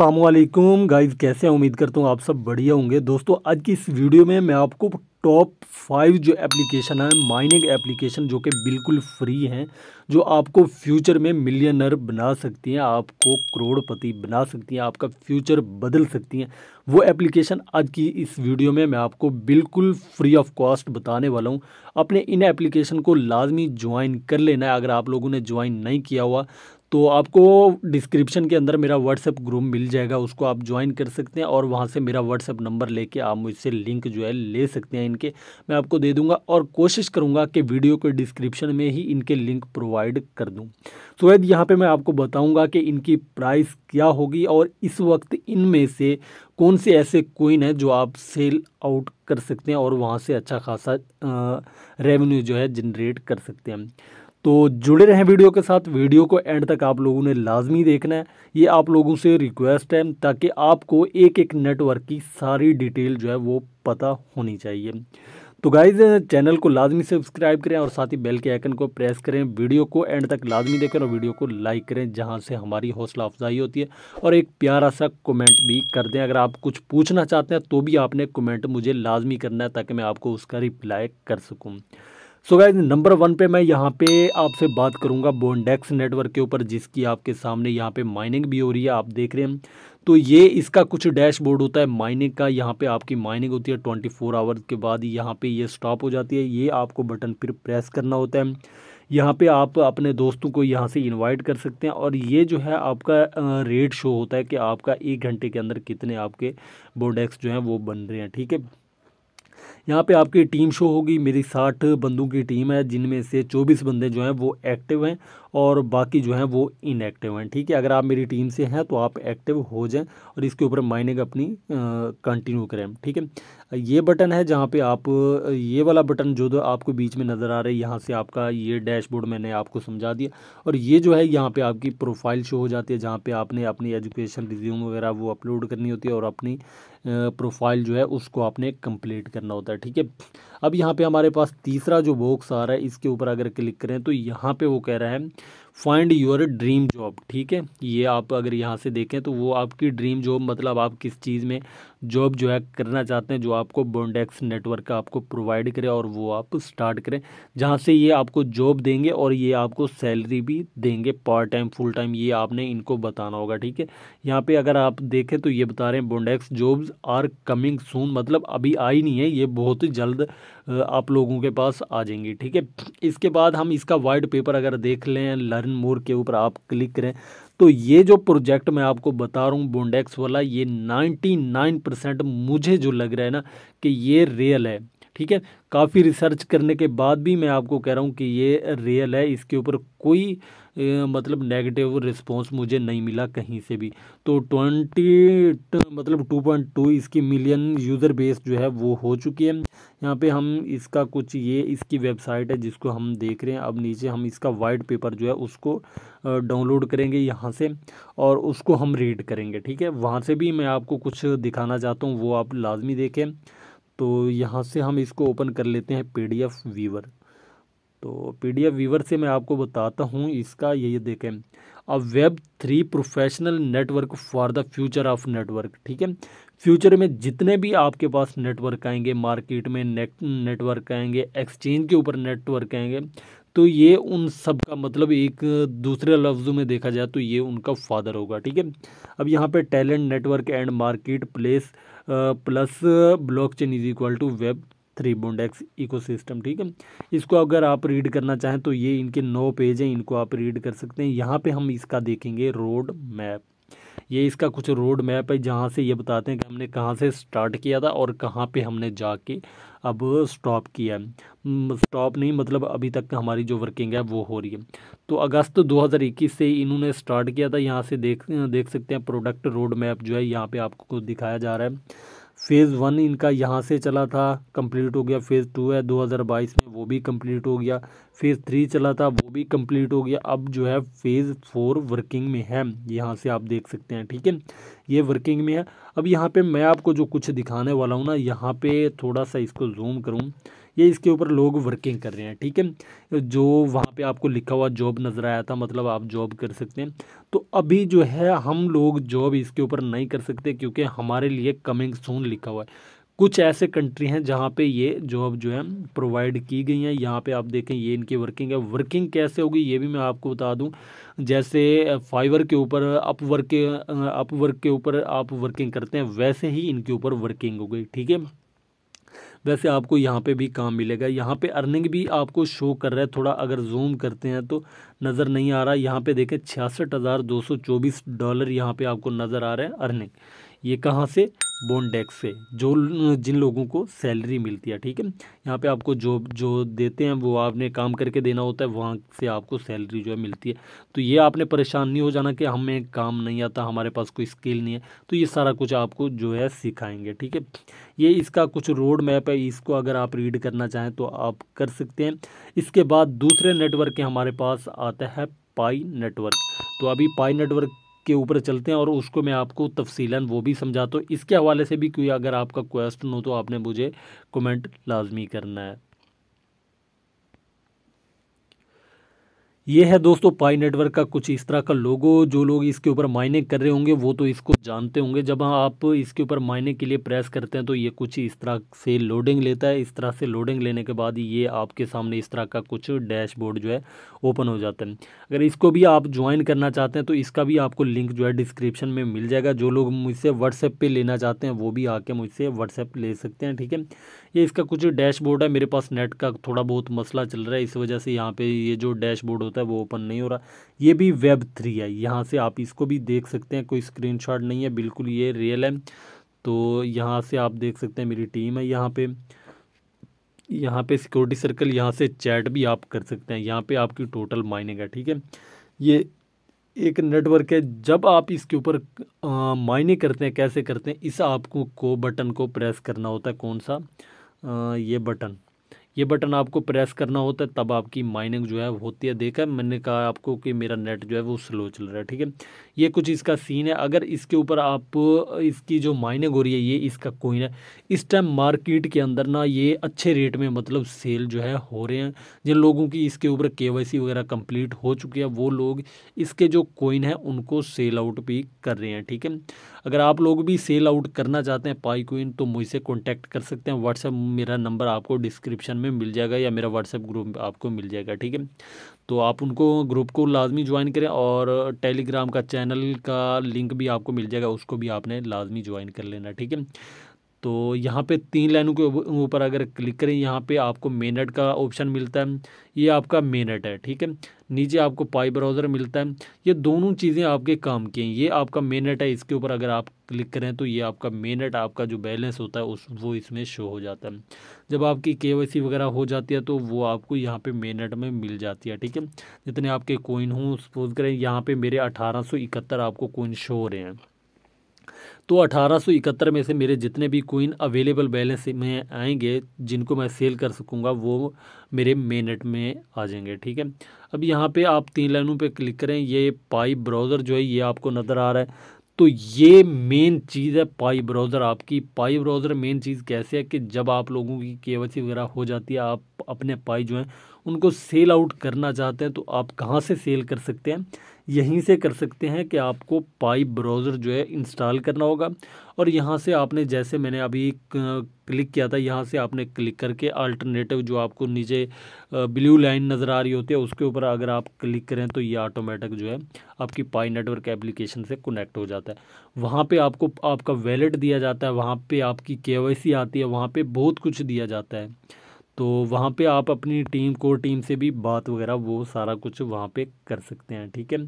अल्लाम गाइज कैसे हैं उम्मीद करता हूँ आप सब बढ़िया होंगे दोस्तों आज की इस वीडियो में मैं आपको टॉप फाइव जो एप्लीकेशन है माइनिंग एप्लीकेशन जो कि बिल्कुल फ्री हैं जो आपको फ्यूचर में मिलियनर बना सकती हैं आपको करोड़पति बना सकती हैं आपका फ्यूचर बदल सकती हैं वो एप्लीकेशन आज की इस वीडियो में मैं आपको बिल्कुल फ्री ऑफ कॉस्ट बताने वाला हूँ अपने इन एप्लीकेशन को लाजमी ज्वाइन कर लेना है अगर आप लोगों ने ज्वाइन नहीं किया हुआ तो आपको डिस्क्रिप्शन के अंदर मेरा व्हाट्सएप ग्रुप मिल जाएगा उसको आप ज्वाइन कर सकते हैं और वहाँ से मेरा व्हाट्सएप नंबर लेके आप मुझसे लिंक जो है ले सकते हैं इनके मैं आपको दे दूंगा और कोशिश करूँगा कि वीडियो के डिस्क्रिप्शन में ही इनके लिंक प्रोवाइड कर दूँ तो वैद यहाँ पर मैं आपको बताऊँगा कि इनकी प्राइस क्या होगी और इस वक्त इनमें से कौन से ऐसे कोइन है जो आप सेल आउट कर सकते हैं और वहाँ से अच्छा खासा रेवेन्यू जो है जनरेट कर सकते हैं तो जुड़े रहें वीडियो के साथ वीडियो को एंड तक आप लोगों ने लाजमी देखना है ये आप लोगों से रिक्वेस्ट है ताकि आपको एक एक नेटवर्क की सारी डिटेल जो है वो पता होनी चाहिए तो गाइज चैनल को लाजमी सब्सक्राइब करें और साथ ही बेल के आइकन को प्रेस करें वीडियो को एंड तक लाजमी देखें और वीडियो को लाइक करें जहां से हमारी हौसला अफजाई होती है और एक प्यारा सा कमेंट भी कर दें अगर आप कुछ पूछना चाहते हैं तो भी आपने कमेंट मुझे लाजमी करना है ताकि मैं आपको उसका रिप्लाई कर सकूँ सो गाइज नंबर वन पे मैं यहाँ पे आपसे बात करूँगा बोनडेक्स नेटवर्क के ऊपर जिसकी आपके सामने यहाँ पे माइनिंग भी हो रही है आप देख रहे हैं तो ये इसका कुछ डैशबोर्ड होता है माइनिंग का यहाँ पे आपकी माइनिंग होती है ट्वेंटी फोर आवर्स के बाद यहाँ पे ये स्टॉप हो जाती है ये आपको बटन फिर प्रेस करना होता है यहाँ पे आप अपने दोस्तों को यहाँ से इनवाइट कर सकते हैं और ये जो है आपका रेट शो होता है कि आपका एक घंटे के अंदर कितने आपके बोडेक्स जो हैं वो बन रहे हैं ठीक है यहाँ पे आपकी टीम शो होगी मेरी साठ बंदों की टीम है जिनमें से चौबीस बंदे जो हैं वो एक्टिव हैं और बाकी जो हैं वो इनएक्टिव हैं ठीक है अगर आप मेरी टीम से हैं तो आप एक्टिव हो जाएं और इसके ऊपर माइनिंग अपनी कंटिन्यू करें ठीक है ये बटन है जहाँ पे आप ये वाला बटन जो आपको बीच में नज़र आ रहा है यहाँ से आपका ये डैशबोर्ड मैंने आपको समझा दिया और ये जो है यहाँ पर आपकी प्रोफाइल शो हो जाती है जहाँ पर आपने अपनी एजुकेशन रिज्यूम वगैरह वो अपलोड करनी होती है और अपनी प्रोफाइल जो है उसको आपने कंप्लीट करना होता है ठीक है अब यहाँ पे हमारे पास तीसरा जो बॉक्स आ रहा है इसके ऊपर अगर क्लिक करें तो यहाँ पे वो कह रहा है फाइंड योर ड्रीम जॉब ठीक है ये आप अगर यहाँ से देखें तो वो आपकी ड्रीम जॉब मतलब आप किस चीज़ में जॉब जो है करना चाहते हैं जो आपको बोन्डेक्स नेटवर्क आपको प्रोवाइड करे और वो आप स्टार्ट करें जहाँ से ये आपको जॉब देंगे और ये आपको सैलरी भी देंगे पार्ट टाइम फुल टाइम ये आपने इनको बताना होगा ठीक है यहाँ पे अगर आप देखें तो ये बता रहे हैं Bondex jobs are coming soon मतलब अभी आई नहीं है ये बहुत ही जल्द आप लोगों के पास आ जाएंगी ठीक है इसके बाद हम इसका वाइट पेपर अगर देख लें लर्न मोर के ऊपर आप क्लिक करें तो ये जो प्रोजेक्ट मैं आपको बता रहा हूँ बोंडेक्स वाला ये 99 परसेंट मुझे जो लग रहा है ना कि ये रियल है ठीक है काफ़ी रिसर्च करने के बाद भी मैं आपको कह रहा हूँ कि ये रियल है इसके ऊपर कोई मतलब नेगेटिव रिस्पॉन्स मुझे नहीं मिला कहीं से भी तो ट्वेंटी मतलब टू पॉइंट टू इसकी मिलियन यूज़र बेस जो है वो हो चुकी है यहाँ पे हम इसका कुछ ये इसकी वेबसाइट है जिसको हम देख रहे हैं अब नीचे हम इसका वाइट पेपर जो है उसको डाउनलोड करेंगे यहाँ से और उसको हम रीड करेंगे ठीक है वहाँ से भी मैं आपको कुछ दिखाना चाहता हूँ वो आप लाजमी देखें तो यहाँ से हम इसको ओपन कर लेते हैं एफ वीवर तो पीडीएफ वीवर से मैं आपको बताता हूँ इसका ये देखें अब web three professional network for the future of network ठीक है फ्यूचर में जितने भी आपके पास नेटवर्क आएंगे मार्केट में नेट नेटवर्क आएंगे एक्सचेंज के ऊपर नेटवर्क आएंगे तो ये उन सब का मतलब एक दूसरे लफ्ज़ों में देखा जाए तो ये उनका फादर होगा ठीक है अब यहाँ पे talent network and market place plus blockchain is equal to web three bond ecosystem ठीक है इसको अगर आप रीड करना चाहें तो ये इनके नौ पेज हैं इनको आप रीड कर सकते हैं यहाँ पे हम इसका देखेंगे रोड मैप ये इसका कुछ रोड मैप है जहाँ से ये बताते हैं कि हमने कहाँ से स्टार्ट किया था और कहाँ पे हमने जाके अब स्टॉप किया है स्टॉप नहीं मतलब अभी तक हमारी जो वर्किंग है वो हो रही है तो अगस्त 2021 से इन्होंने स्टार्ट किया था यहाँ से देख देख सकते हैं प्रोडक्ट रोड मैप जो है यहाँ पे आपको दिखाया जा रहा है फेज़ वन इनका यहाँ से चला था कंप्लीट हो गया फेज़ टू है 2022 में वो भी कंप्लीट हो गया फेज़ थ्री चला था वो भी कंप्लीट हो गया अब जो है फेज़ फोर वर्किंग में है यहाँ से आप देख सकते हैं ठीक है ये वर्किंग में है अब यहाँ पे मैं आपको जो कुछ दिखाने वाला हूँ ना यहाँ पे थोड़ा सा इसको जूम करूँ ये इसके ऊपर लोग वर्किंग कर रहे हैं ठीक है जो वहाँ पे आपको लिखा हुआ जॉब नज़र आया था मतलब आप जॉब कर सकते हैं तो अभी जो है हम लोग जॉब इसके ऊपर नहीं कर सकते क्योंकि हमारे लिए कमिंग सून लिखा हुआ है कुछ ऐसे कंट्री हैं जहाँ पे ये जॉब जो है प्रोवाइड की गई हैं यहाँ पे आप देखें ये इनकी वर्किंग है वर्किंग कैसे होगी ये भी मैं आपको बता दूँ जैसे फाइवर के ऊपर अपवर्क अपवर्क के ऊपर आप वर्किंग करते हैं वैसे ही इनके ऊपर वर्किंग हो गई ठीक है वैसे आपको यहाँ पे भी काम मिलेगा यहाँ पे अर्निंग भी आपको शो कर रहा है थोड़ा अगर जूम करते हैं तो नज़र नहीं आ रहा यहाँ पे देखें छियासठ डॉलर यहाँ पे आपको नज़र आ रहा है अर्निंग ये कहाँ से बोनडेक्स से जो जिन लोगों को सैलरी मिलती है ठीक है यहाँ पे आपको जॉब जो देते हैं वो आपने काम करके देना होता है वहाँ से आपको सैलरी जो है मिलती है तो ये आपने परेशान नहीं हो जाना कि हमें काम नहीं आता हमारे पास कोई स्किल नहीं है तो ये सारा कुछ आपको जो है सिखाएंगे ठीक है ये इसका कुछ रोड मैप है इसको अगर आप रीड करना चाहें तो आप कर सकते हैं इसके बाद दूसरे नेटवर्क के हमारे पास आता है पाई नेटवर्क तो अभी पाई नेटवर्क के ऊपर चलते हैं और उसको मैं आपको तफसीला वो भी समझाता हूँ इसके हवाले से भी कोई अगर आपका क्वेश्चन हो तो आपने मुझे कमेंट लाजमी करना है ये है दोस्तों पाई नेटवर्क का कुछ इस तरह का लोगो जो लोग इसके ऊपर माइनिंग कर रहे होंगे वो तो इसको जानते होंगे जब आप इसके ऊपर माइनिंग के लिए प्रेस करते हैं तो ये कुछ इस तरह से लोडिंग लेता है इस तरह से लोडिंग लेने के बाद ये आपके सामने इस तरह का कुछ डैशबोर्ड जो है ओपन हो जाता है अगर इसको भी आप ज्वाइन करना चाहते हैं तो इसका भी आपको लिंक जो है डिस्क्रिप्शन में मिल जाएगा जो लोग मुझसे व्हाट्सएप पर लेना चाहते हैं वो भी आके मुझसे व्हाट्सएप ले सकते हैं ठीक है ये इसका कुछ डैशबोर्ड है मेरे पास नेट का थोड़ा बहुत मसला चल रहा है इस वजह से यहाँ पे ये जो डैशबोर्ड होता है वो ओपन नहीं हो रहा ये भी वेब थ्री है यहाँ से आप इसको भी देख सकते हैं कोई स्क्रीन नहीं है बिल्कुल ये रियल है तो यहाँ से आप देख सकते हैं मेरी टीम है यहाँ पे यहाँ पे सिक्योरिटी सर्कल यहाँ से चैट भी आप कर सकते हैं यहाँ पे आपकी टोटल माइनिंग है ठीक है ये एक नेटवर्क है जब आप इसके ऊपर मायने करते हैं कैसे करते हैं इस आपको को बटन को प्रेस करना होता है कौन सा ये बटन ये बटन आपको प्रेस करना होता है तब आपकी माइनिंग जो है होती है देखा मैंने कहा आपको कि मेरा नेट जो है वो स्लो चल रहा है ठीक है ये कुछ इसका सीन है अगर इसके ऊपर आप इसकी जो माइनिंग हो रही है ये इसका कोइन है इस टाइम मार्केट के अंदर ना ये अच्छे रेट में मतलब सेल जो है हो रहे हैं जिन लोगों की इसके ऊपर के वगैरह कंप्लीट हो चुकी है वो लोग इसके जो कोइन है उनको सेल आउट भी कर रहे हैं ठीक है अगर आप लोग भी सेल आउट करना चाहते हैं पाई क्वीन तो मुझसे कॉन्टैक्ट कर सकते हैं व्हाट्सएप मेरा नंबर आपको डिस्क्रिप्शन में मिल जाएगा या मेरा व्हाट्सएप ग्रुप आपको मिल जाएगा ठीक है तो आप उनको ग्रुप को लाजमी ज्वाइन करें और टेलीग्राम का चैनल का लिंक भी आपको मिल जाएगा उसको भी आपने लाजमी ज्वाइन कर लेना ठीक है तो यहाँ पे तीन लाइनों के ऊपर अगर क्लिक करें यहाँ पे आपको मेनट का ऑप्शन मिलता है ये आपका मेनट है ठीक है नीचे आपको पाई ब्राउज़र मिलता है ये दोनों चीज़ें आपके काम की हैं ये आपका मेनट है इसके ऊपर अगर आप क्लिक करें तो ये आपका मेनट आपका जो बैलेंस होता है उस वो इसमें शो हो जाता है जब आपकी के वगैरह हो जाती है तो वो आपको यहाँ पर मेनट में मिल जाती है ठीक है जितने आपके कोइन हों सपोज करें यहाँ पर मेरे अठारह आपको कोइन शो हो रहे हैं तो 1871 में से मेरे जितने भी कोइन अवेलेबल बैलेंस में आएंगे जिनको मैं सेल कर सकूँगा वो मेरे मेनेट में आ जाएंगे ठीक है अब यहाँ पे आप तीन लाइनों पे क्लिक करें ये पाई ब्राउज़र जो है ये आपको नज़र आ रहा है तो ये मेन चीज़ है पाई ब्राउज़र आपकी पाई ब्राउज़र मेन चीज़ कैसे है कि जब आप लोगों की के वगैरह हो जाती है आप अपने पाई जो है उनको सेल आउट करना चाहते हैं तो आप कहाँ से सेल कर सकते हैं यहीं से कर सकते हैं कि आपको पाइप ब्राउज़र जो है इंस्टॉल करना होगा और यहाँ से आपने जैसे मैंने अभी क्लिक किया था यहाँ से आपने क्लिक करके अल्टरनेटिव जो आपको नीचे ब्लू लाइन नज़र आ रही होती है उसके ऊपर अगर आप क्लिक करें तो ये ऑटोमेटिक जो है आपकी पाई नेटवर्क एप्लीकेशन से कनेक्ट हो जाता है वहाँ पर आपको आपका वैलेट दिया जाता है वहाँ पर आपकी के आती है वहाँ पर बहुत कुछ दिया जाता है तो वहाँ पे आप अपनी टीम को टीम से भी बात वगैरह वो सारा कुछ वहाँ पे कर सकते हैं ठीक है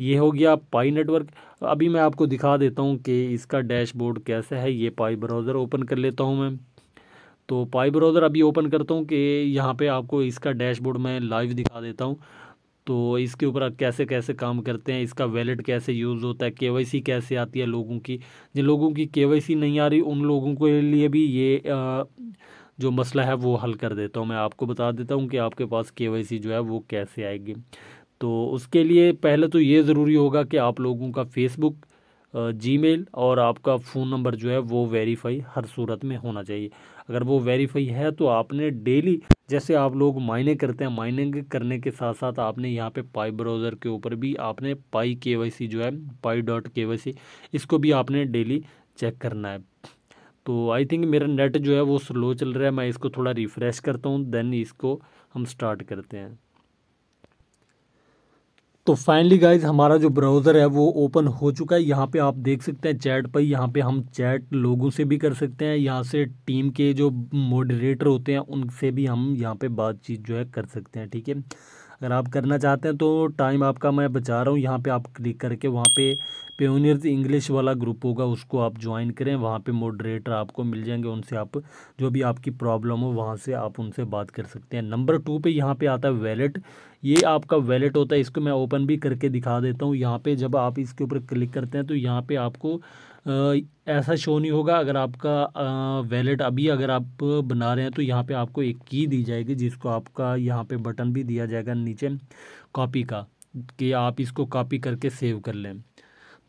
ये हो गया पाई नेटवर्क अभी मैं आपको दिखा देता हूँ कि इसका डैशबोर्ड कैसा है ये पाई ब्राउज़र ओपन कर लेता हूँ मैं तो पाई ब्राउज़र अभी ओपन करता हूँ कि यहाँ पे आपको इसका डैशबोर्ड मैं लाइव दिखा देता हूँ तो इसके ऊपर आप कैसे कैसे काम करते हैं इसका वैलेट कैसे यूज़ होता है के कैसे आती है लोगों की जिन लोगों की के नहीं आ रही उन लोगों के लिए भी ये आ, जो मसला है वो हल कर देता हूँ मैं आपको बता देता हूँ कि आपके पास के जो है वो कैसे आएगी तो उसके लिए पहले तो ये ज़रूरी होगा कि आप लोगों का फेसबुक जीमेल और आपका फ़ोन नंबर जो है वो वेरीफाई हर सूरत में होना चाहिए अगर वो वेरीफाई है तो आपने डेली जैसे आप लोग माइनिंग करते हैं माइनिंग करने के साथ साथ आपने यहाँ पे पाई ब्राउज़र के ऊपर भी आपने पाई के जो है पाई डॉट के इसको भी आपने डेली चेक करना है तो आई थिंक मेरा नेट जो है वो स्लो चल रहा है मैं इसको थोड़ा रिफ़्रेश करता हूँ देन इसको हम स्टार्ट करते हैं तो फाइनली गाइज हमारा जो ब्राउज़र है वो ओपन हो चुका है यहाँ पे आप देख सकते हैं चैट पर यहाँ पे हम चैट लोगों से भी कर सकते हैं यहाँ से टीम के जो मॉडरेटर होते हैं उनसे भी हम यहाँ पे बातचीत जो है कर सकते हैं ठीक है अगर आप करना चाहते हैं तो टाइम आपका मैं बचा रहा हूँ यहाँ पे आप क्लिक करके वहाँ पे पेयोनियर्स इंग्लिश वाला ग्रुप होगा उसको आप ज्वाइन करें वहाँ पे मॉडरेटर आपको मिल जाएंगे उनसे आप जो भी आपकी प्रॉब्लम हो वहाँ से आप उनसे बात कर सकते हैं नंबर टू पे यहाँ पे आता है वैलेट ये आपका वैलेट होता है इसको मैं ओपन भी करके दिखा देता हूँ यहाँ पर जब आप इसके ऊपर क्लिक करते हैं तो यहाँ पर आपको ऐसा शो नहीं होगा अगर आपका वैलेट अभी अगर आप बना रहे हैं तो यहाँ पे आपको एक की दी जाएगी जिसको आपका यहाँ पे बटन भी दिया जाएगा नीचे कॉपी का कि आप इसको कॉपी करके सेव कर लें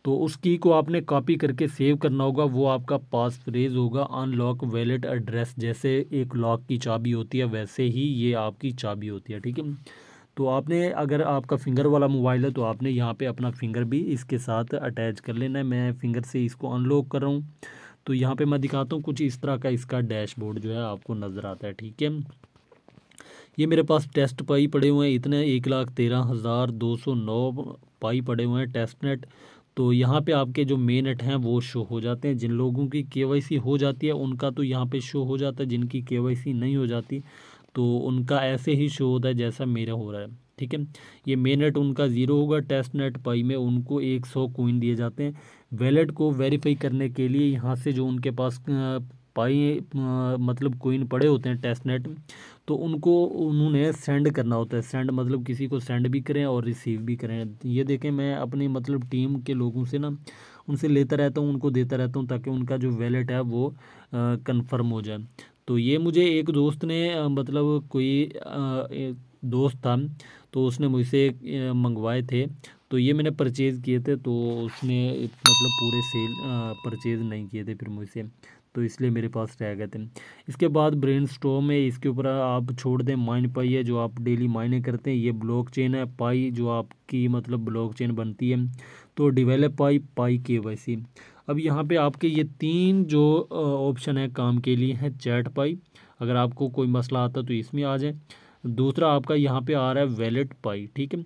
तो उस की को आपने कॉपी करके सेव करना होगा वो आपका पास फ्रेज होगा अनलॉक वैलेट एड्रेस जैसे एक लॉक की चाबी होती है वैसे ही ये आपकी चाबी होती है ठीक है तो आपने अगर आपका फिंगर वाला मोबाइल है तो आपने यहाँ पे अपना फिंगर भी इसके साथ अटैच कर लेना है मैं फिंगर से इसको अनलॉक कर रहा हूँ तो यहाँ पे मैं दिखाता हूँ कुछ इस तरह का इसका डैशबोर्ड जो है आपको नज़र आता है ठीक है ये मेरे पास टेस्ट पाई पड़े हुए हैं इतने एक लाख तेरह हज़ार दो सौ नौ पाई पड़े हुए हैं टेस्ट नेट तो यहाँ पे आपके जो मेन एट हैं वो शो हो जाते हैं जिन लोगों की के हो जाती है उनका तो यहाँ पे शो हो जाता है जिनकी के नहीं हो जाती तो उनका ऐसे ही शो होता है जैसा मेरा हो रहा है ठीक है ये मेन नेट उनका ज़ीरो होगा टेस्ट नेट पाई में उनको एक सौ कोइन दिए जाते हैं वैलेट को वेरीफाई करने के लिए यहाँ से जो उनके पास पाई मतलब कोइन पड़े होते हैं टेस्ट नेट तो उनको उन्होंने सेंड करना होता है सेंड मतलब किसी को सेंड भी करें और रिसीव भी करें ये देखें मैं अपनी मतलब टीम के लोगों से ना उनसे लेता रहता हूँ उनको देता रहता हूँ ताकि उनका जो वैलेट है वो कन्फर्म हो जाए तो ये मुझे एक दोस्त ने मतलब कोई आ, दोस्त था तो उसने मुझसे मंगवाए थे तो ये मैंने परचेज़ किए थे तो उसने मतलब पूरे सेल परचेज़ नहीं किए थे फिर मुझसे तो इसलिए मेरे पास रह गए थे इसके बाद ब्रेन स्टोम है इसके ऊपर आप छोड़ दें माइन पाई है जो आप डेली माइनिंग करते हैं ये ब्लॉक चेन है पाई जो आपकी मतलब ब्लॉक चेन बनती है तो डिवेलप पाई पाई के वैसी अब यहाँ पे आपके ये तीन जो ऑप्शन है काम के लिए हैं चैट पाई अगर आपको कोई मसला आता तो इसमें आ जाए दूसरा आपका यहाँ पर आ रहा है वैलेट पाई ठीक है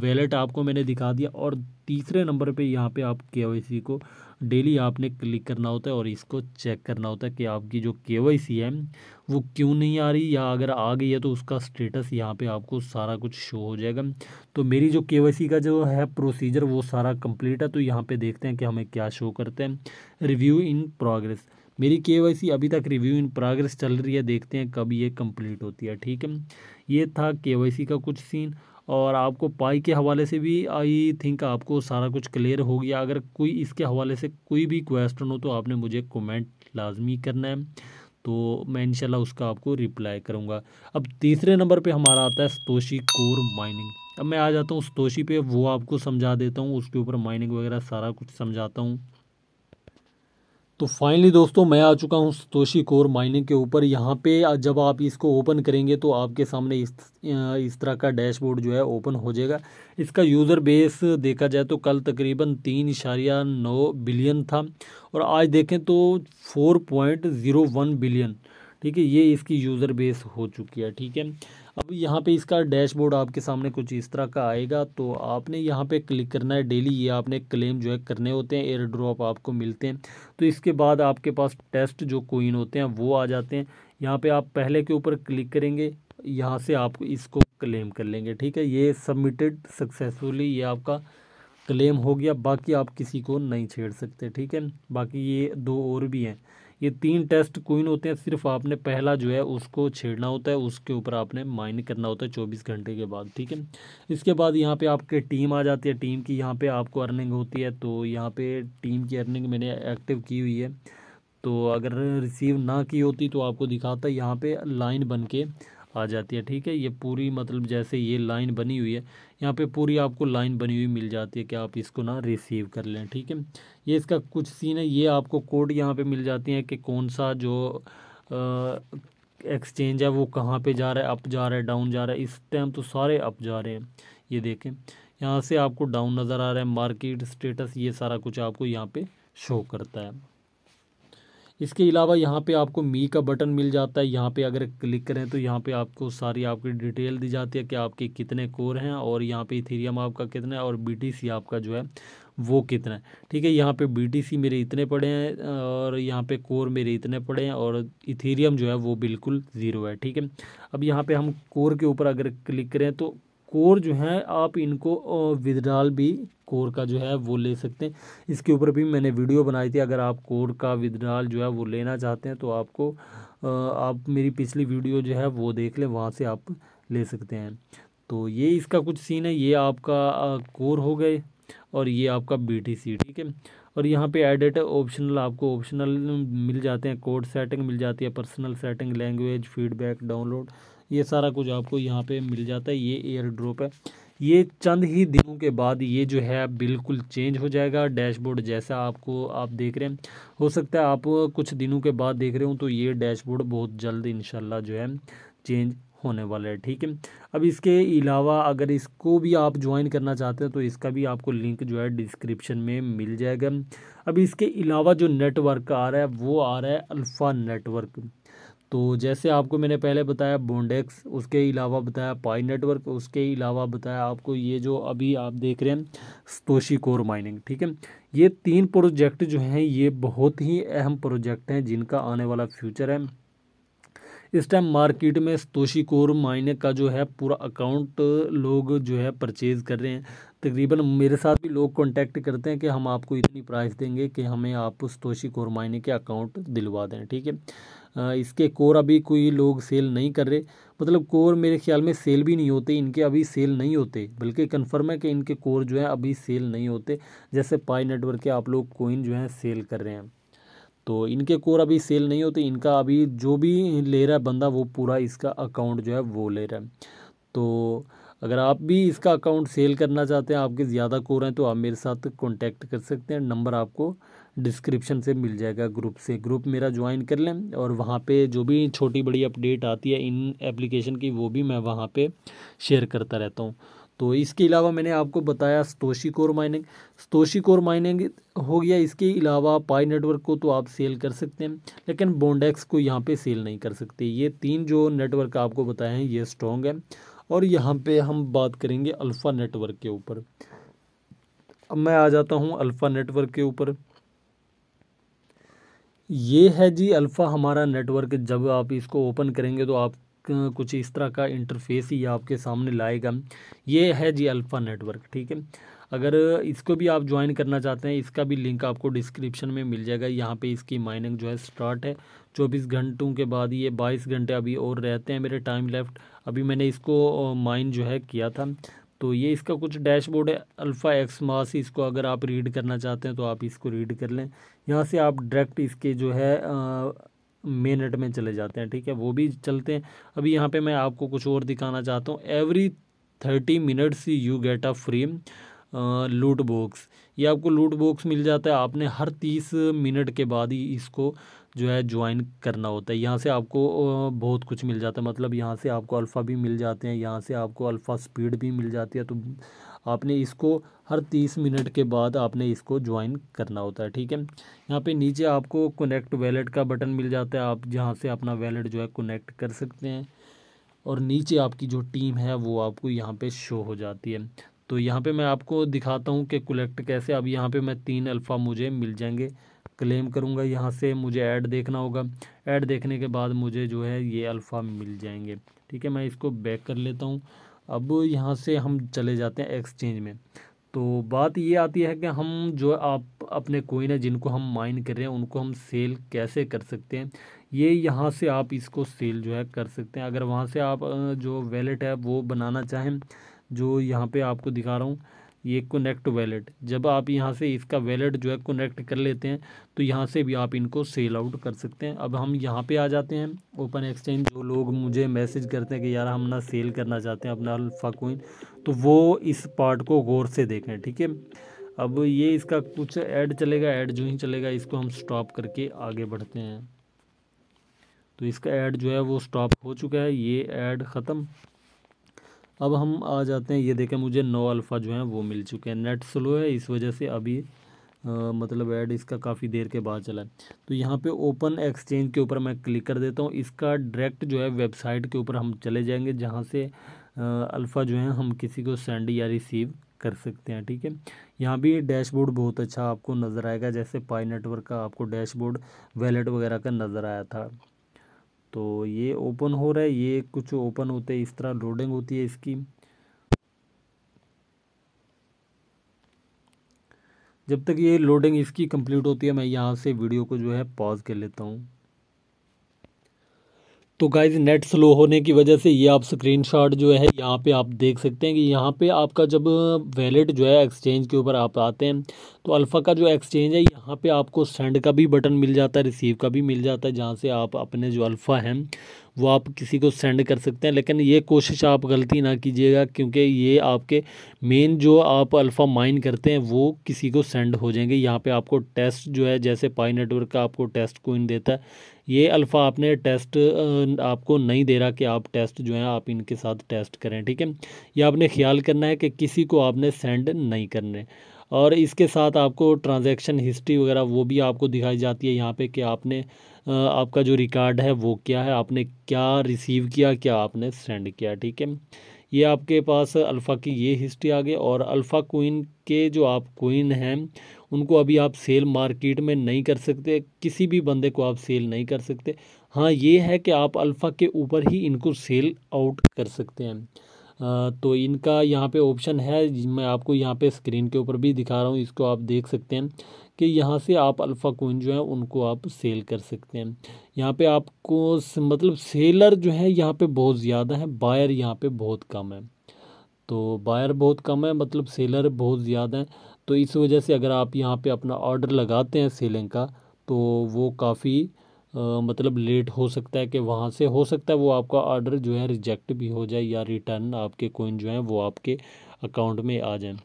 वैलेट आपको मैंने दिखा दिया और तीसरे नंबर पर यहाँ पर आप के को डेली आपने क्लिक करना होता है और इसको चेक करना होता है कि आपकी जो के वाई सी है वो क्यों नहीं आ रही या अगर आ गई है तो उसका स्टेटस यहाँ पे आपको सारा कुछ शो हो जाएगा तो मेरी जो के वाई सी का जो है प्रोसीजर वो सारा कंप्लीट है तो यहाँ पे देखते हैं कि हमें क्या शो करते हैं रिव्यू इन प्रोग्रेस मेरी के वाई सी अभी तक रिव्यू इन प्रोग्रेस चल रही है देखते हैं कब ये कम्प्लीट होती है ठीक है ये था के वाई सी का कुछ सीन और आपको पाई के हवाले से भी आई थिंक आपको सारा कुछ क्लियर हो गया अगर कोई इसके हवाले से कोई भी क्वेश्चन हो तो आपने मुझे कमेंट लाजमी करना है तो मैं इंशाल्लाह उसका आपको रिप्लाई करूँगा अब तीसरे नंबर पे हमारा आता है स्तोशी कोर माइनिंग अब मैं आ जाता हूँ स्तोशी पे वो आपको समझा देता हूँ उसके ऊपर माइनिंग वगैरह सारा कुछ समझाता हूँ तो फाइनली दोस्तों मैं आ चुका हूँ सतोशी कोर माइनिंग के ऊपर यहाँ पे जब आप इसको ओपन करेंगे तो आपके सामने इस इस तरह का डैशबोर्ड जो है ओपन हो जाएगा इसका यूज़र बेस देखा जाए तो कल तकरीबन तीन इशारिया नौ बिलियन था और आज देखें तो four point zero one billion ठीक है ये इसकी यूज़र बेस हो चुकी है ठीक है अब यहाँ पे इसका डैशबोर्ड आपके सामने कुछ इस तरह का आएगा तो आपने यहाँ पे क्लिक करना है डेली ये आपने क्लेम जो है करने होते हैं एयर ड्रॉप आपको मिलते हैं तो इसके बाद आपके पास टेस्ट जो कोइन होते हैं वो आ जाते हैं यहाँ पे आप पहले के ऊपर क्लिक करेंगे यहाँ से आप इसको क्लेम कर लेंगे ठीक है ये सबमिटेड सक्सेसफुली ये आपका क्लेम हो गया बाकी आप किसी को नहीं छेड़ सकते ठीक है बाकी ये दो और भी हैं ये तीन टेस्ट क्वीन होते हैं सिर्फ आपने पहला जो है उसको छेड़ना होता है उसके ऊपर आपने माइन करना होता है चौबीस घंटे के बाद ठीक है इसके बाद यहाँ पे आपके टीम आ जाती है टीम की यहाँ पे आपको अर्निंग होती है तो यहाँ पे टीम की अर्निंग मैंने एक्टिव की हुई है तो अगर रिसीव ना की होती तो आपको दिखाता यहाँ पर लाइन बन के आ जाती है ठीक है ये पूरी मतलब जैसे ये लाइन बनी हुई है यहाँ पे पूरी आपको लाइन बनी हुई मिल जाती है कि आप इसको ना रिसीव कर लें ठीक है ये इसका कुछ सीन है ये आपको कोड यहाँ पे मिल जाती है कि कौन सा जो एक्सचेंज है वो कहाँ पे जा रहा है अप जा रहा है डाउन जा रहा है इस टाइम तो सारे अप जा रहे हैं ये देखें यहाँ से आपको डाउन नज़र आ रहा है मार्केट स्टेटस ये सारा कुछ आपको यहाँ पर शो करता है इसके अलावा यहाँ पे आपको मी का बटन मिल जाता है यहाँ पे अगर क्लिक करें तो यहाँ पे आपको सारी आपकी डिटेल दी जाती है कि आपके कितने कोर हैं और यहाँ पे इथेरियम आपका कितना है और बी आपका जो है वो कितना है ठीक है यहाँ पे बी मेरे इतने पड़े हैं और यहाँ पे कोर मेरे इतने पड़े हैं और इथेरियम जो है वो बिल्कुल ज़ीरो है ठीक है अब यहाँ पर हम कोर के ऊपर अगर क्लिक करें तो कोर जो है आप इनको विदड्रॉल भी कोर का जो है वो ले सकते हैं इसके ऊपर भी मैंने वीडियो बनाई थी अगर आप कोर का विदड्रॉल जो है वो लेना चाहते हैं तो आपको आप मेरी पिछली वीडियो जो है वो देख लें वहाँ से आप ले सकते हैं तो ये इसका कुछ सीन है ये आपका कोर हो गए और ये आपका बी ठीक है और यहाँ पे एडिट ऑप्शनल आपको ऑप्शनल मिल जाते हैं कोड सेटिंग मिल जाती है personal setting language feedback download ये सारा कुछ आपको यहाँ पे मिल जाता है ये एयर ड्रॉप है ये चंद ही दिनों के बाद ये जो है बिल्कुल चेंज हो जाएगा डैशबोर्ड जैसा आपको आप देख रहे हैं हो सकता है आप कुछ दिनों के बाद देख रहे हो तो ये डैशबोर्ड बहुत जल्द इनशाला जो है चेंज होने वाला है ठीक है अब इसके अलावा अगर इसको भी आप ज्वाइन करना चाहते हैं तो इसका भी आपको लिंक जो है डिस्क्रिप्शन में मिल जाएगा अब इसके अलावा जो नेटवर्क आ रहा है वो आ रहा है अल्फ़ा नेटवर्क तो जैसे आपको मैंने पहले बताया बोंडेक्स उसके अलावा बताया पाई नेटवर्क उसके अलावा बताया आपको ये जो अभी आप देख रहे हैं स्तोशी कोर माइनिंग ठीक है ये तीन प्रोजेक्ट जो हैं ये बहुत ही अहम प्रोजेक्ट हैं जिनका आने वाला फ्यूचर है इस टाइम मार्केट में स्तोशी कोर माइनिंग का जो है पूरा अकाउंट लोग जो है परचेज़ कर रहे हैं तकरीबन मेरे साथ भी लोग कांटेक्ट करते हैं कि हम आपको इतनी प्राइस देंगे कि हमें आप स्तोशी कोर माइनिंग के अकाउंट दिलवा दें ठीक है इसके कोर अभी कोई लोग सेल नहीं कर रहे मतलब कोर मेरे ख्याल में सेल भी नहीं होते इनके अभी सेल नहीं होते बल्कि कंफर्म है कि इनके कोर जो है अभी सेल नहीं होते जैसे पाई नेटवर्क के आप लोग कोइन जो है सेल कर रहे हैं तो इनके कोर अभी सेल नहीं होते इनका अभी जो भी ले रहा है बंदा वो पूरा इसका अकाउंट जो है वो ले रहा है तो अगर आप भी इसका अकाउंट सेल करना चाहते हैं आपके ज़्यादा कोर हैं तो आप मेरे साथ कॉन्टैक्ट कर सकते हैं नंबर आपको डिस्क्रिप्शन से मिल जाएगा ग्रुप से ग्रुप मेरा ज्वाइन कर लें और वहाँ पे जो भी छोटी बड़ी अपडेट आती है इन एप्लीकेशन की वो भी मैं वहाँ पे शेयर करता रहता हूँ तो इसके अलावा मैंने आपको बताया Satoshi core mining Satoshi core mining हो गया इसके अलावा पाई नेटवर्क को तो आप सेल कर सकते हैं लेकिन बोंडेक्स को यहाँ पर सेल नहीं कर सकते ये तीन जो नेटवर्क आपको बताए हैं ये स्ट्रॉन्ग है और यहाँ पर हम बात करेंगे अल्फ़ा नेटवर्क के ऊपर अब मैं आ जाता हूँ अल्फ़ा नेटवर्क के ऊपर ये है जी अल्फ़ा हमारा नेटवर्क जब आप इसको ओपन करेंगे तो आप कुछ इस तरह का इंटरफेस ही आपके सामने लाएगा ये है जी अल्फ़ा नेटवर्क ठीक है अगर इसको भी आप ज्वाइन करना चाहते हैं इसका भी लिंक आपको डिस्क्रिप्शन में मिल जाएगा यहाँ पे इसकी माइनिंग जो है स्टार्ट है चौबीस घंटों के बाद ये बाईस घंटे अभी और रहते हैं मेरे टाइम लेफ्ट अभी मैंने इसको माइन जो है किया था तो ये इसका कुछ डैशबोर्ड है अल्फ़ा एक्स मास इसको अगर आप रीड करना चाहते हैं तो आप इसको रीड कर लें यहाँ से आप डायरेक्ट इसके जो है मिनट में चले जाते हैं ठीक है वो भी चलते हैं अभी यहाँ पे मैं आपको कुछ और दिखाना चाहता हूँ every thirty minutes you get a free loot box ये आपको लूट बॉक्स मिल जाता है आपने हर तीस मिनट के बाद ही इसको जो है ज्वाइन करना होता है यहाँ से आपको बहुत कुछ मिल जाता है मतलब यहाँ से आपको अल्फ़ा भी मिल जाते हैं यहाँ से आपको अल्फ़ा स्पीड भी मिल जाती है तो आपने इसको हर तीस मिनट के बाद आपने इसको ज्वाइन करना होता है ठीक है यहाँ पे नीचे आपको कनेक्ट वैलेट का बटन मिल जाता है आप जहाँ से अपना वैलेट जो है कनेक्ट कर सकते हैं और नीचे आपकी जो टीम है वो आपको यहाँ पे शो हो जाती है तो यहाँ पे मैं आपको दिखाता हूँ कि कलेक्ट कैसे अब यहाँ पे मैं तीन अल्फ़ा मुझे मिल जाएंगे क्लेम करूँगा यहाँ से मुझे ऐड देखना होगा ऐड देखने के बाद मुझे जो है ये अल्फ़ा मिल जाएंगे ठीक है मैं इसको बैक कर लेता हूँ अब यहाँ से हम चले जाते हैं एक्सचेंज में तो बात ये आती है कि हम जो आप अपने कोइन है जिनको हम माइन कर रहे हैं उनको हम सेल कैसे कर सकते हैं ये यहाँ से आप इसको सेल जो है कर सकते हैं अगर वहाँ से आप जो वैलेट है वो बनाना चाहें जो यहाँ पे आपको दिखा रहा हूँ ये कनेक्ट वैलेट जब आप यहाँ से इसका वैलेट जो है कनेक्ट कर लेते हैं तो यहाँ से भी आप इनको सेल आउट कर सकते हैं अब हम यहाँ पे आ जाते हैं ओपन एक्सचेंज जो लोग मुझे मैसेज करते हैं कि यार हम ना सेल करना चाहते हैं अपना अल्फ़ा कोइन तो वो इस पार्ट को गौर से देखें ठीक है अब ये इसका कुछ ऐड चलेगा ऐड जो ही चलेगा इसको हम स्टॉप करके आगे बढ़ते हैं तो इसका ऐड जो है वो स्टॉप हो चुका है ये ऐड ख़त्म अब हम आ जाते हैं ये देखें मुझे नौ अल्फ़ा जो हैं वो मिल चुके हैं नेट स्लो है इस वजह से अभी आ, मतलब ऐड इसका काफ़ी देर के बाद चला है तो यहाँ पे ओपन एक्सचेंज के ऊपर मैं क्लिक कर देता हूँ इसका डायरेक्ट जो है वेबसाइट के ऊपर हम चले जाएंगे जहाँ से अल्फ़ा जो है हम किसी को सेंड या रिसीव कर सकते हैं ठीक है यहाँ भी डैशबोर्ड बहुत अच्छा आपको नज़र आएगा जैसे पाई नेटवर्क का आपको डैशबोर्ड वैलेट वगैरह का नज़र आया था तो ये ओपन हो रहा है ये कुछ ओपन होते हैं इस तरह लोडिंग होती है इसकी जब तक ये लोडिंग इसकी कंप्लीट होती है मैं यहाँ से वीडियो को जो है पॉज कर लेता हूँ तो गाइज नेट स्लो होने की वजह से ये आप स्क्रीनशॉट जो है यहाँ पे आप देख सकते हैं कि यहाँ पे आपका जब वैलेट जो है एक्सचेंज के ऊपर आप आते हैं तो अल्फ़ा का जो एक्सचेंज है यहाँ पे आपको सेंड का भी बटन मिल जाता है रिसीव का भी मिल जाता है जहाँ से आप अपने जो अल्फ़ा हैं वो आप किसी को सेंड कर सकते हैं लेकिन ये कोशिश आप गलती ना कीजिएगा क्योंकि ये आपके मेन जो आप अल्फ़ा माइन करते हैं वो किसी को सेंड हो जाएंगे यहाँ पे आपको टेस्ट जो है जैसे पाई नेटवर्क का आपको टेस्ट कोइन देता है ये अल्फ़ा आपने टेस्ट आपको नहीं दे रहा कि आप टेस्ट जो है आप इनके साथ टेस्ट करें ठीक है या आपने ख्याल करना है कि किसी को आपने सेंड नहीं करने और इसके साथ आपको ट्रांजैक्शन हिस्ट्री वगैरह वो भी आपको दिखाई जाती है यहाँ पे कि आपने आपका जो रिकॉर्ड है वो क्या है आपने क्या रिसीव किया क्या आपने सेंड किया ठीक है ये आपके पास अल्फ़ा की ये हिस्ट्री आ गई और अल्फ़ा कोइन के जो आप कोइन हैं उनको अभी आप सेल मार्केट में नहीं कर सकते किसी भी बंदे को आप सेल नहीं कर सकते हाँ ये है कि आप अल्फ़ा के ऊपर ही इनको सेल आउट कर सकते हैं तो इनका यहाँ पे ऑप्शन है मैं आपको यहाँ पे स्क्रीन के ऊपर भी दिखा रहा हूँ इसको आप देख सकते हैं कि यहाँ से आप अल्फ़ा कोइन जो है उनको आप सेल कर सकते हैं यहाँ पे आपको मतलब सेलर जो है यहाँ पे बहुत ज़्यादा है बायर यहाँ पे बहुत कम है तो बायर बहुत कम है मतलब सेलर बहुत ज़्यादा है तो इस वजह से अगर आप यहाँ पे अपना ऑर्डर लगाते हैं सेलिंग का तो वो काफ़ी मतलब लेट हो सकता है कि वहाँ से हो सकता है वो आपका ऑर्डर जो है रिजेक्ट भी हो जाए या रिटर्न आपके कोइन जो हैं वो आपके अकाउंट में आ जाए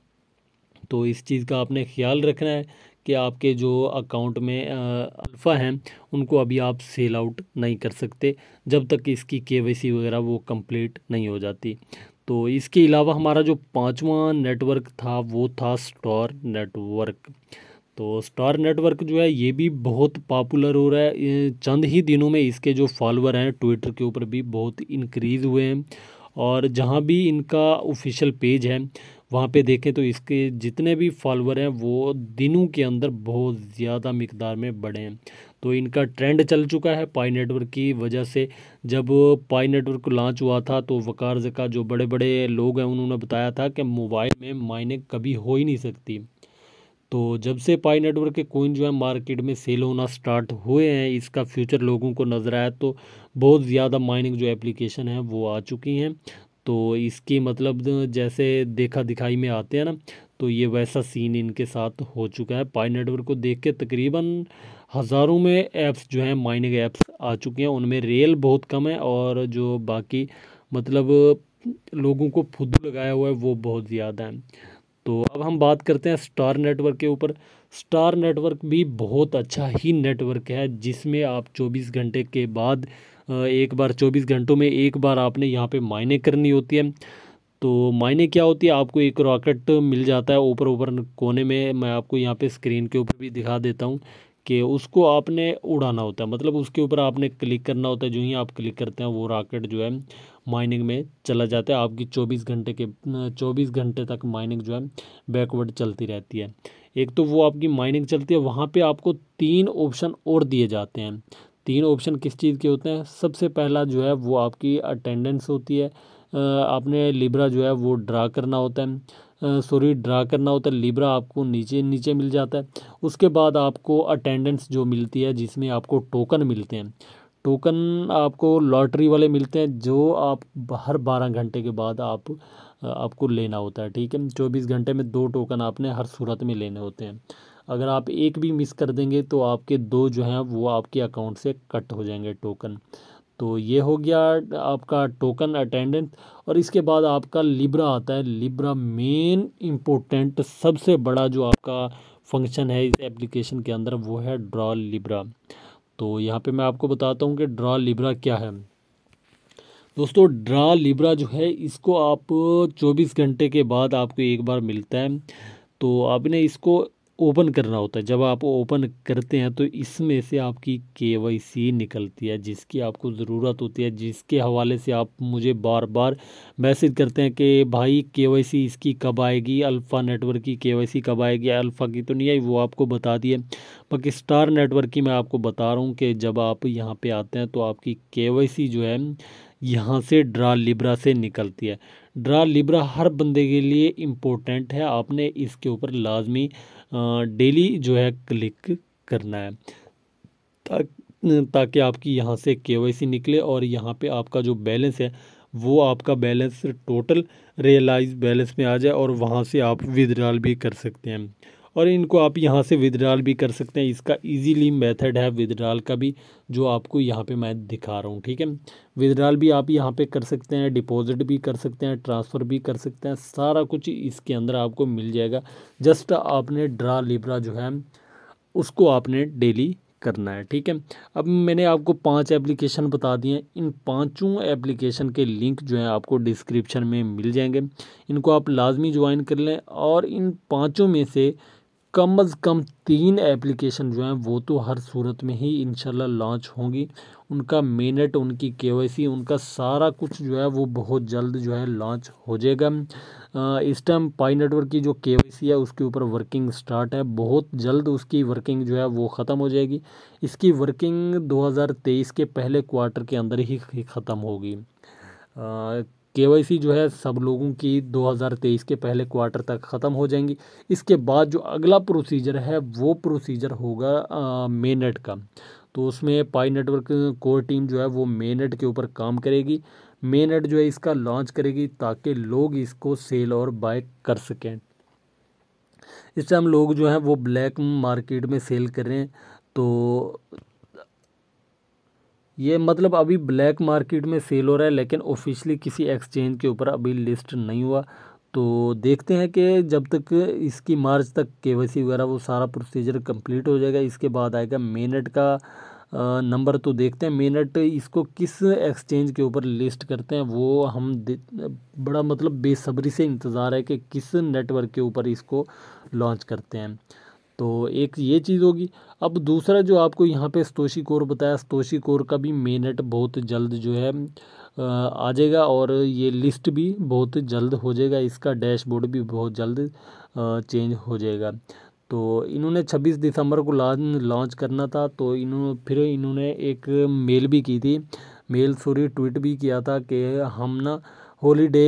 तो इस चीज़ का आपने ख्याल रखना है कि आपके जो अकाउंट में अल्फ़ा हैं उनको अभी आप सेल आउट नहीं कर सकते जब तक इसकी के वगैरह वो कंप्लीट नहीं हो जाती तो इसके अलावा हमारा जो पाँचवा नेटवर्क था वो था स्टॉर नेटवर्क तो स्टार नेटवर्क जो है ये भी बहुत पॉपुलर हो रहा है चंद ही दिनों में इसके जो फॉलोअर हैं ट्विटर के ऊपर भी बहुत इंक्रीज़ हुए हैं और जहाँ भी इनका ऑफिशियल पेज है वहाँ पे देखें तो इसके जितने भी फॉलोअर हैं वो दिनों के अंदर बहुत ज़्यादा मकदार में बढ़े हैं तो इनका ट्रेंड चल चुका है पाई नेटवर्क की वजह से जब पाई नेटवर्क लॉन्च हुआ था तो वकार जका जो बड़े बड़े लोग हैं उन्होंने बताया था कि मोबाइल में माइनिंग कभी हो ही नहीं सकती तो जब से पाई नेटवर्क के कोइन जो है मार्केट में सेल होना स्टार्ट हुए हैं इसका फ्यूचर लोगों को नज़र आया तो बहुत ज़्यादा माइनिंग जो एप्लीकेशन है वो आ चुकी हैं तो इसके मतलब जैसे देखा दिखाई में आते हैं ना तो ये वैसा सीन इनके साथ हो चुका है पाई नेटवर्क को देख के तकरीबन हज़ारों में ऐप्स जो हैं माइनिंग ऐप्स आ चुके हैं उनमें रेल बहुत कम है और जो बाकी मतलब लोगों को फुद लगाया हुआ है वो बहुत ज़्यादा है तो अब हम बात करते हैं स्टार नेटवर्क के ऊपर स्टार नेटवर्क भी बहुत अच्छा ही नेटवर्क है जिसमें आप 24 घंटे के बाद एक बार चौबीस घंटों में एक बार आपने यहाँ पे मायने करनी होती है तो मायने क्या होती है आपको एक रॉकेट मिल जाता है ऊपर ऊपर कोने में मैं आपको यहाँ पे स्क्रीन के ऊपर भी दिखा देता हूँ कि उसको आपने उड़ाना होता है मतलब उसके ऊपर आपने क्लिक करना होता है जो ही आप क्लिक करते हैं वो रॉकेट जो है माइनिंग में चला जाता है आपकी 24 घंटे के 24 घंटे तक माइनिंग जो है बैकवर्ड चलती रहती है एक तो वो आपकी माइनिंग चलती है वहाँ पे आपको तीन ऑप्शन और दिए जाते हैं तीन ऑप्शन किस चीज़ के होते हैं सबसे पहला जो है वो आपकी अटेंडेंस होती है आपने लिब्रा जो है वो ड्रा करना होता है सॉरी ड्रा करना होता है लिब्रा आपको नीचे नीचे मिल जाता है उसके बाद आपको अटेंडेंस जो मिलती है जिसमें आपको टोकन मिलते हैं टोकन आपको लॉटरी वाले मिलते हैं जो आप हर बारह घंटे के बाद आप आपको लेना होता है ठीक है चौबीस घंटे में दो टोकन आपने हर सूरत में लेने होते हैं अगर आप एक भी मिस कर देंगे तो आपके दो जो हैं वो आपके अकाउंट से कट हो जाएंगे टोकन तो ये हो गया आपका टोकन अटेंडेंस और इसके बाद आपका लिब्रा आता है लिब्रा मेन इम्पोर्टेंट सबसे बड़ा जो आपका फंक्शन है इस एप्लीकेशन के अंदर वो है ड्रॉ लिब्रा तो यहाँ पे मैं आपको बताता हूँ कि ड्रा लिब्रा क्या है दोस्तों ड्रा लिब्रा जो है इसको आप 24 घंटे के बाद आपको एक बार मिलता है तो आपने इसको ओपन करना होता है जब आप ओपन करते हैं तो इसमें से आपकी के निकलती है जिसकी आपको ज़रूरत होती है जिसके हवाले से आप मुझे बार बार मैसेज करते हैं कि भाई के इसकी कब आएगी अल्फ़ा नेटवर्क की के कब आएगी अल्फ़ा की तो नहीं आई वो आपको बता दिए बाकी स्टार नेटवर्क की मैं आपको बता रहा हूँ कि जब आप यहाँ पर आते हैं तो आपकी के जो है यहाँ से ड्रा लिब्रा से निकलती है ड्रा लिब्रा हर बंदे के लिए इम्पोर्टेंट है आपने इसके ऊपर लाजमी डेली जो है क्लिक करना है ताकि आपकी यहाँ से के निकले और यहाँ पे आपका जो बैलेंस है वो आपका बैलेंस टोटल रियलाइज बैलेंस में आ जाए और वहाँ से आप विदड्रॉल भी कर सकते हैं और इनको आप यहाँ से विदड्रॉल भी कर सकते हैं इसका इजीली मेथड है विदड्राल का भी जो आपको यहाँ पे मैं दिखा रहा हूँ ठीक है विदड्राल भी आप यहाँ पे कर सकते हैं डिपॉजिट भी कर सकते हैं ट्रांसफ़र भी कर सकते हैं सारा कुछ इसके अंदर आपको मिल जाएगा जस्ट आपने ड्रा लिब्रा जो है उसको आपने डेली करना है ठीक है अब मैंने आपको पांच एप्लीकेशन बता दिए हैं इन पांचों एप्लीकेशन के लिंक जो हैं आपको डिस्क्रिप्शन में मिल जाएंगे इनको आप लाजमी ज्वाइन कर लें और इन पांचों में से कम अज़ कम तीन एप्लीकेशन जो हैं वो तो हर सूरत में ही इंशाल्लाह लॉन्च होंगी उनका मेनट उनकी सी उनका सारा कुछ जो है वो बहुत जल्द जो है लॉन्च हो जाएगा इस टाइम पाई नेटवर्क की जो सी है उसके ऊपर वर्किंग स्टार्ट है बहुत जल्द उसकी वर्किंग जो है वो ख़त्म हो जाएगी इसकी वर्किंग 2023 के पहले क्वार्टर के अंदर ही ख़त्म होगी केवाईसी जो है सब लोगों की 2023 के पहले क्वार्टर तक ख़त्म हो जाएंगी इसके बाद जो अगला प्रोसीजर है वो प्रोसीजर होगा मेनेट का तो उसमें पाई नेटवर्क कोर टीम जो है वो मेनेट के ऊपर काम करेगी मेनेट जो है इसका लॉन्च करेगी ताकि लोग इसको सेल और बाय कर सकें इस टाइम लोग जो हैं वो ब्लैक मार्केट में सेल करें तो ये मतलब अभी ब्लैक मार्केट में सेल हो रहा है लेकिन ऑफिशियली किसी एक्सचेंज के ऊपर अभी लिस्ट नहीं हुआ तो देखते हैं कि जब तक इसकी मार्च तक के वगैरह वो सारा प्रोसीजर कंप्लीट हो जाएगा इसके बाद आएगा मेनट का नंबर तो देखते हैं मेनट इसको किस एक्सचेंज के ऊपर लिस्ट करते हैं वो हम बड़ा मतलब बेसब्री से इंतज़ार है कि किस नेटवर्क के ऊपर इसको लॉन्च करते हैं तो एक ये चीज़ होगी अब दूसरा जो आपको यहाँ पे स्तोषी कोर बताया स्तोषी कोर का भी मेनट बहुत जल्द जो है आ जाएगा और ये लिस्ट भी बहुत जल्द हो जाएगा इसका डैशबोर्ड भी बहुत जल्द चेंज हो जाएगा तो इन्होंने 26 दिसंबर को लॉन्च करना था तो इन्होंने फिर इन्होंने एक मेल भी की थी मेल सॉरी ट्वीट भी किया था कि हम ना हॉलीडे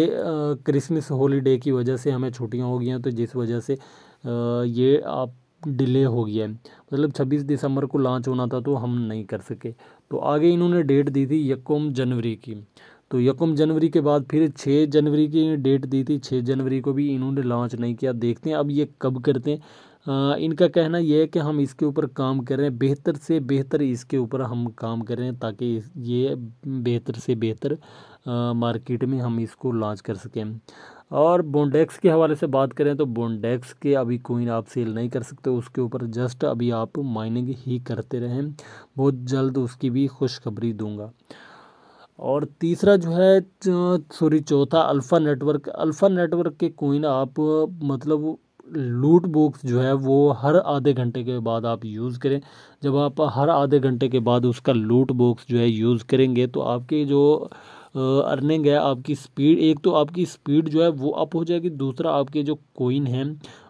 क्रिसमस हॉलीडे की वजह से हमें छुट्टियां हो गई हैं तो जिस वजह से आ, ये आप डिले हो गया है मतलब 26 दिसंबर को लॉन्च होना था तो हम नहीं कर सके तो आगे इन्होंने डेट दी थी यकम जनवरी की तो यकम जनवरी के बाद फिर छः जनवरी की डेट दी थी छः जनवरी को भी इन्होंने लॉन्च नहीं किया देखते हैं अब ये कब करते हैं आ, इनका कहना यह है कि हम इसके ऊपर काम कर रहे हैं बेहतर से बेहतर इसके ऊपर हम काम कर रहे हैं ताकि ये बेहतर से बेहतर मार्केट में हम इसको लॉन्च कर सकें और बोंडेक्स के हवाले से बात करें तो बोंडेक्स के अभी कोइन आप सेल नहीं कर सकते उसके ऊपर जस्ट अभी आप माइनिंग ही करते रहें बहुत जल्द उसकी भी खुशखबरी दूंगा और तीसरा जो है सॉरी चौथा अल्फ़ा नेटवर्क अल्फ़ा नेटवर्क के कोइन आप मतलब लूट बॉक्स जो है वो हर आधे घंटे के बाद आप यूज़ करें जब आप हर आधे घंटे के बाद उसका लूट बॉक्स जो है यूज़ करेंगे तो आपके जो अर्निंग है आपकी स्पीड एक तो आपकी स्पीड जो है वो अप हो जाएगी दूसरा आपके जो कोइन है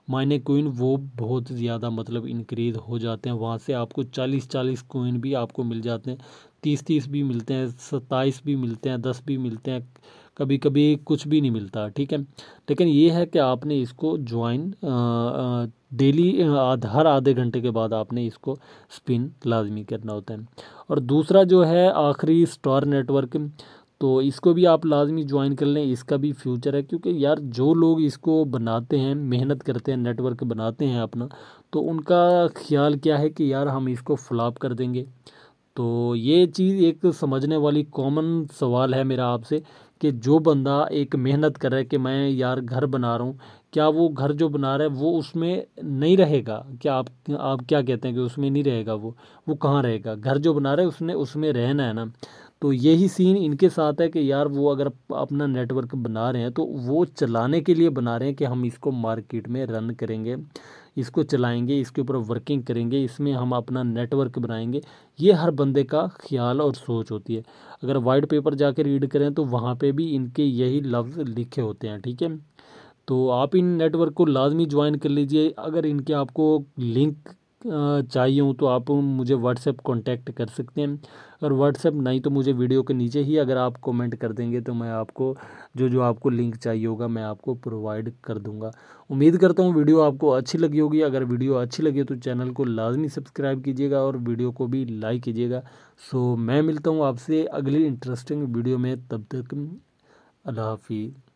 माइने कोइन वो बहुत ज़्यादा मतलब इंक्रीज़ हो जाते हैं वहाँ से आपको चालीस चालीस कोइन भी आपको मिल जाते हैं तीस तीस भी मिलते हैं सत्ताईस भी मिलते हैं दस भी मिलते हैं कभी कभी कुछ भी नहीं मिलता ठीक है लेकिन ये है कि आपने इसको ज्वाइन डेली हर आधे घंटे के बाद आपने इसको स्पिन लाजमी करना होता है और दूसरा जो है आखिरी स्टार नेटवर्क तो इसको भी आप लाजमी ज्वाइन कर लें इसका भी फ्यूचर है क्योंकि यार जो लोग इसको बनाते हैं मेहनत करते हैं नेटवर्क बनाते हैं अपना तो उनका ख्याल क्या है कि यार हम इसको फ्लॉप कर देंगे तो ये चीज़ एक समझने वाली कॉमन सवाल है मेरा आपसे कि जो बंदा एक मेहनत कर रहा है कि मैं यार घर बना रहा हूँ क्या वो घर जो बना रहा है वो उसमें नहीं रहेगा क्या आप आप क्या कहते हैं कि उसमें नहीं रहेगा वो वो कहाँ रहेगा घर जो बना रहा है उसने उसमें रहना है ना तो यही सीन इनके साथ है कि यार वो अगर अपना नेटवर्क बना रहे हैं तो वो चलाने के लिए बना रहे हैं कि हम इसको मार्केट में रन करेंगे इसको चलाएंगे इसके ऊपर वर्किंग करेंगे इसमें हम अपना नेटवर्क बनाएंगे ये हर बंदे का ख्याल और सोच होती है अगर वाइट पेपर जाके रीड करें तो वहाँ पे भी इनके यही लफ्ज़ लिखे होते हैं ठीक है तो आप इन नेटवर्क को लाजमी ज्वाइन कर लीजिए अगर इनके आपको लिंक चाहिए हूँ तो आप मुझे व्हाट्सएप कांटेक्ट कर सकते हैं और व्हाट्सएप नहीं तो मुझे वीडियो के नीचे ही अगर आप कमेंट कर देंगे तो मैं आपको जो जो आपको लिंक चाहिए होगा मैं आपको प्रोवाइड कर दूंगा उम्मीद करता हूँ वीडियो आपको अच्छी लगी होगी अगर वीडियो अच्छी लगी तो चैनल को लाजमी सब्सक्राइब कीजिएगा और वीडियो को भी लाइक कीजिएगा सो मैं मिलता हूँ आपसे अगली इंटरेस्टिंग वीडियो में तब तक अल्लाह हाफिज़